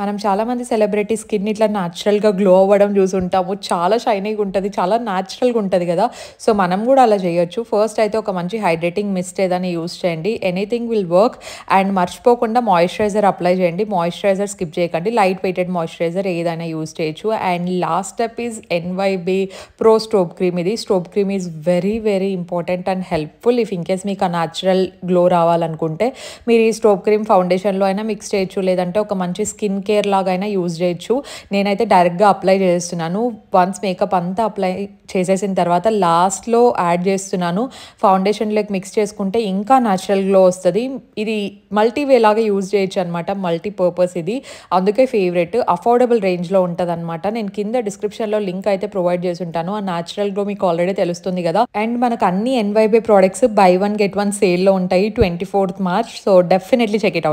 మనం చాలామంది celebrity skin ఇట్లా న్యాచురల్గా గ్లో అవ్వడం చూసుంటాము చాలా షైనీగా ఉంటుంది చాలా న్యాచురల్గా ఉంటుంది కదా సో మనం కూడా అలా చేయొచ్చు ఫస్ట్ అయితే ఒక మంచి హైడ్రేటింగ్ మిస్ట్ ఏదైనా యూస్ చేయండి ఎనీథింగ్ విల్ వర్క్ అండ్ మర్చిపోకుండా మాయిశ్చరైజర్ అప్లై చేయండి మాయిశ్చరైజర్ స్కిప్ చేయకండి లైట్ వెయిటెడ్ మాయిశ్చరైజర్ ఏదైనా యూస్ చేయొచ్చు and last step is NYB pro stop cream ఇది stop cream is very very important and helpful if in case మీకు ఆ natural glow రావాలనుకుంటే మీరు ఈ స్టోప్ క్రీమ్ ఫౌండేషన్లో అయినా మిక్స్ చేయొచ్చు లేదంటే ఒక మంచి స్కిన్ కేర్ లాగైనా యూజ్ చేయొచ్చు నేనైతే డైరెక్ట్గా అప్లై చేస్తున్నాను వన్స్ మేకప్ అంతా అప్లై చేసేసిన తర్వాత లాస్ట్లో యాడ్ చేస్తున్నాను ఫౌండేషన్ లెక్ మిక్స్ చేసుకుంటే ఇంకా న్యాచురల్ గ్లో వస్తుంది ఇది వే లాగా యూజ్ చేయొచ్చు అనమాట మల్టీపర్పస్ ఇది అందుకే ఫేవరెట్ అఫోర్డబుల్ రేంజ్లో ఉంటుంది అనమాట నేను కింద డిస్క్రిప్షన్లో లింక్ అయితే ప్రొవైడ్ చేసి ఉంటాను ఆ న్యాచురల్ గ్లో మీకు ఆల్రెడీ తెలుస్తుంది కదా అండ్ మనకు అన్ని NYB products buy one get one సేల్లో ఉంటాయి twenty fourth March so definitely check it out